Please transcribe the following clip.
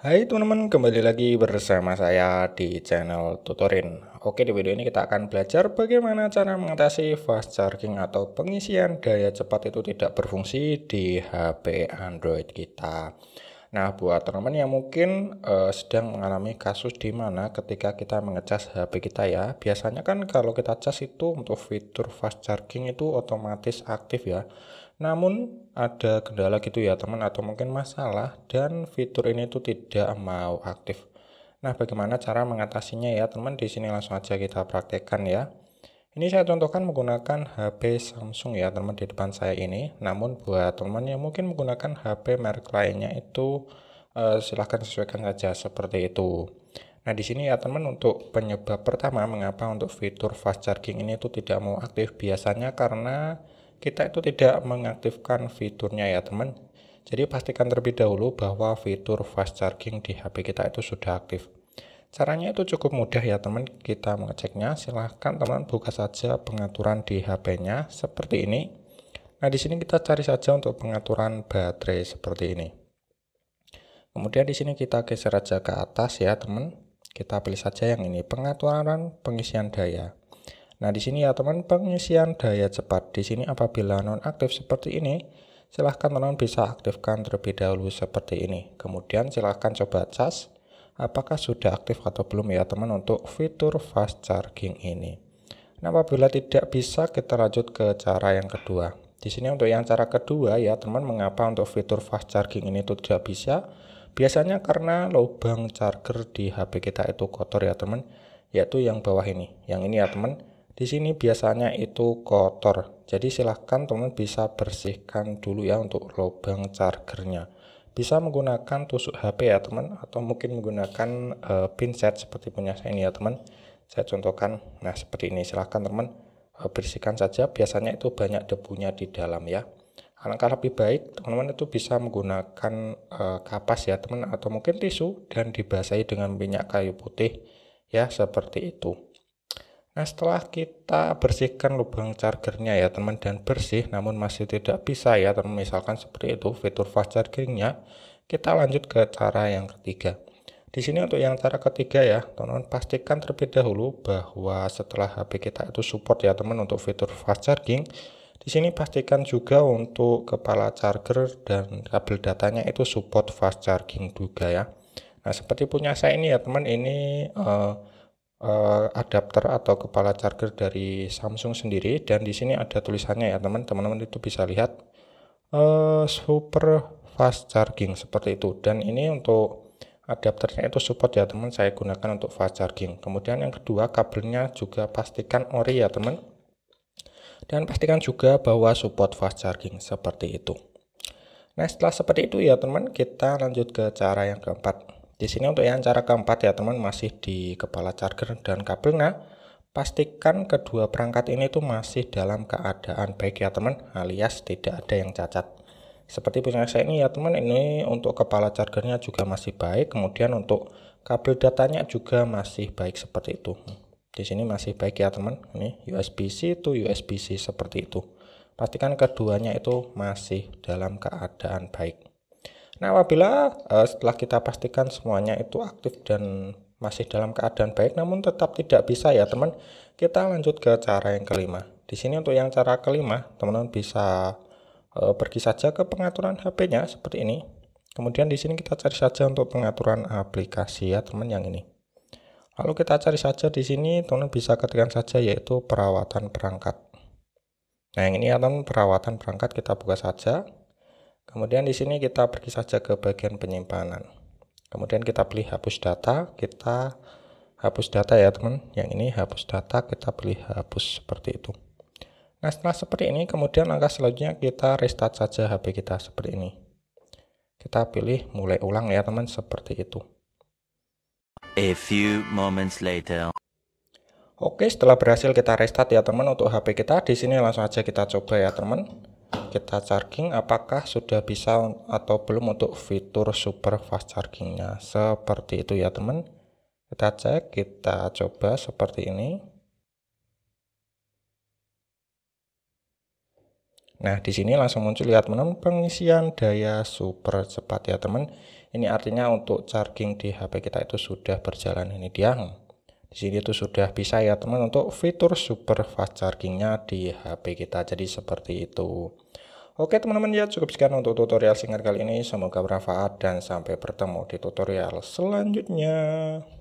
Hai teman-teman, kembali lagi bersama saya di channel Tutorin. Oke, di video ini kita akan belajar bagaimana cara mengatasi fast charging atau pengisian daya cepat itu tidak berfungsi di HP Android kita. Nah, buat teman-teman yang mungkin uh, sedang mengalami kasus di mana ketika kita mengecas HP kita ya, biasanya kan kalau kita cas itu untuk fitur fast charging itu otomatis aktif ya. Namun ada kendala gitu ya teman atau mungkin masalah dan fitur ini itu tidak mau aktif. Nah, bagaimana cara mengatasinya ya teman? Di sini langsung aja kita praktekkan ya. Ini saya contohkan menggunakan HP Samsung ya teman di depan saya ini. Namun buat teman yang mungkin menggunakan HP merek lainnya itu eh, silahkan sesuaikan saja seperti itu. Nah, di sini ya teman untuk penyebab pertama mengapa untuk fitur fast charging ini itu tidak mau aktif biasanya karena kita itu tidak mengaktifkan fiturnya ya teman jadi pastikan terlebih dahulu bahwa fitur fast charging di HP kita itu sudah aktif caranya itu cukup mudah ya teman kita mengeceknya silahkan teman buka saja pengaturan di HP-nya seperti ini nah di sini kita cari saja untuk pengaturan baterai seperti ini kemudian di sini kita geser aja ke atas ya teman kita pilih saja yang ini pengaturan pengisian daya Nah, di sini ya teman pengisian daya cepat. Di sini apabila nonaktif seperti ini, silahkan teman bisa aktifkan terlebih dahulu seperti ini. Kemudian silahkan coba cas apakah sudah aktif atau belum ya teman untuk fitur fast charging ini. Nah, apabila tidak bisa kita lanjut ke cara yang kedua. Di sini untuk yang cara kedua ya teman mengapa untuk fitur fast charging ini itu tidak bisa? Biasanya karena lubang charger di HP kita itu kotor ya teman, yaitu yang bawah ini. Yang ini ya teman, di sini biasanya itu kotor. Jadi silahkan teman bisa bersihkan dulu ya untuk lubang chargernya. Bisa menggunakan tusuk HP ya teman atau mungkin menggunakan e, eh, pinset seperti punya saya ini ya teman. Saya contohkan. Nah, seperti ini silahkan teman e, bersihkan saja. Biasanya itu banyak debunya di dalam ya alangkah lebih baik teman-teman itu bisa menggunakan e, kapas ya teman atau mungkin tisu dan dibasahi dengan minyak kayu putih ya seperti itu Nah setelah kita bersihkan lubang chargernya ya teman dan bersih namun masih tidak bisa ya teman misalkan seperti itu fitur fast chargingnya kita lanjut ke cara yang ketiga. Di sini untuk yang cara ketiga ya teman-teman pastikan terlebih dahulu bahwa setelah HP kita itu support ya teman untuk fitur fast charging di sini pastikan juga untuk kepala charger dan kabel datanya itu support fast charging juga ya. Nah seperti punya saya ini ya teman ini uh, uh, adapter atau kepala charger dari Samsung sendiri dan di sini ada tulisannya ya teman teman-teman itu bisa lihat uh, super fast charging seperti itu dan ini untuk adapternya itu support ya teman saya gunakan untuk fast charging kemudian yang kedua kabelnya juga pastikan ori ya teman dan pastikan juga bahwa support fast charging seperti itu nah setelah seperti itu ya teman kita lanjut ke cara yang keempat di sini untuk yang cara keempat ya teman masih di kepala charger dan kabelnya. Pastikan kedua perangkat ini tuh masih dalam keadaan baik ya teman alias tidak ada yang cacat. Seperti punya saya ini ya teman ini untuk kepala chargernya juga masih baik kemudian untuk kabel datanya juga masih baik seperti itu. Di sini masih baik ya teman ini USB-C to USB-C seperti itu. Pastikan keduanya itu masih dalam keadaan baik. Nah, apabila uh, setelah kita pastikan semuanya itu aktif dan masih dalam keadaan baik namun tetap tidak bisa ya, teman, kita lanjut ke cara yang kelima. Di sini untuk yang cara kelima, teman-teman bisa uh, pergi saja ke pengaturan HP-nya seperti ini. Kemudian di sini kita cari saja untuk pengaturan aplikasi ya, teman yang ini. Lalu kita cari saja di sini, teman bisa ketikkan saja yaitu perawatan perangkat. Nah, yang ini ya teman, perawatan perangkat kita buka saja. Kemudian di sini kita pergi saja ke bagian penyimpanan. Kemudian kita pilih hapus data, kita hapus data ya teman. Yang ini hapus data, kita pilih hapus seperti itu. Nah setelah seperti ini, kemudian langkah selanjutnya kita restart saja HP kita seperti ini. Kita pilih mulai ulang ya teman, seperti itu. A few moments later. Oke, setelah berhasil kita restart ya teman untuk HP kita, di sini langsung aja kita coba ya teman kita charging apakah sudah bisa atau belum untuk fitur super fast chargingnya seperti itu ya teman kita cek kita coba seperti ini Nah, di sini langsung muncul lihat ya, teman pengisian daya super cepat ya teman. Ini artinya untuk charging di HP kita itu sudah berjalan ini dia di sini itu sudah bisa ya teman untuk fitur super fast chargingnya di HP kita jadi seperti itu Oke teman-teman ya cukup sekian untuk tutorial singkat kali ini semoga bermanfaat dan sampai bertemu di tutorial selanjutnya